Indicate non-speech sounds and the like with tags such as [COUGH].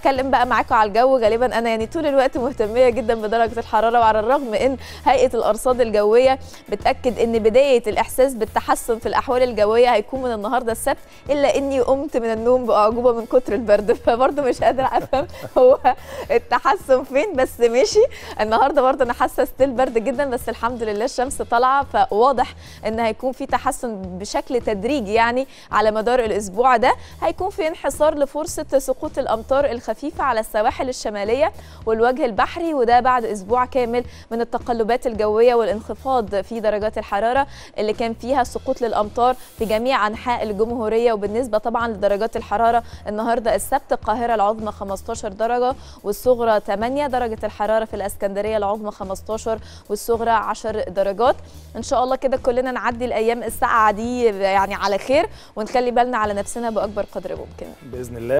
اتكلم بقى معاكم على الجو غالبا انا يعني طول الوقت مهتميه جدا بدرجه الحراره وعلى الرغم ان هيئه الارصاد الجويه بتاكد ان بدايه الاحساس بالتحسن في الاحوال الجويه هيكون من النهارده السبت الا اني قمت من النوم باعجوبه من كتر البرد [LAUGHS] فبرضه مش قادره افهم هو التحسن فين بس ماشي النهارده برضه انا حاسه ستيل برد جدا بس الحمد لله الشمس طالعه فواضح ان هيكون في تحسن بشكل تدريجي يعني على مدار الاسبوع ده هيكون في انحصار لفرصه سقوط الامطار الخ... خفيفة على السواحل الشمالية والوجه البحري وده بعد أسبوع كامل من التقلبات الجوية والانخفاض في درجات الحرارة اللي كان فيها سقوط للأمطار في جميع أنحاء الجمهورية وبالنسبة طبعا لدرجات الحرارة النهاردة السبت القاهرة العظمى 15 درجة والصغرى 8 درجة الحرارة في الأسكندرية العظمى 15 والصغرى 10 درجات إن شاء الله كده كلنا نعدي الأيام الساقعة دي يعني على خير ونخلي بالنا على نفسنا بأكبر قدر ممكن بإذن الله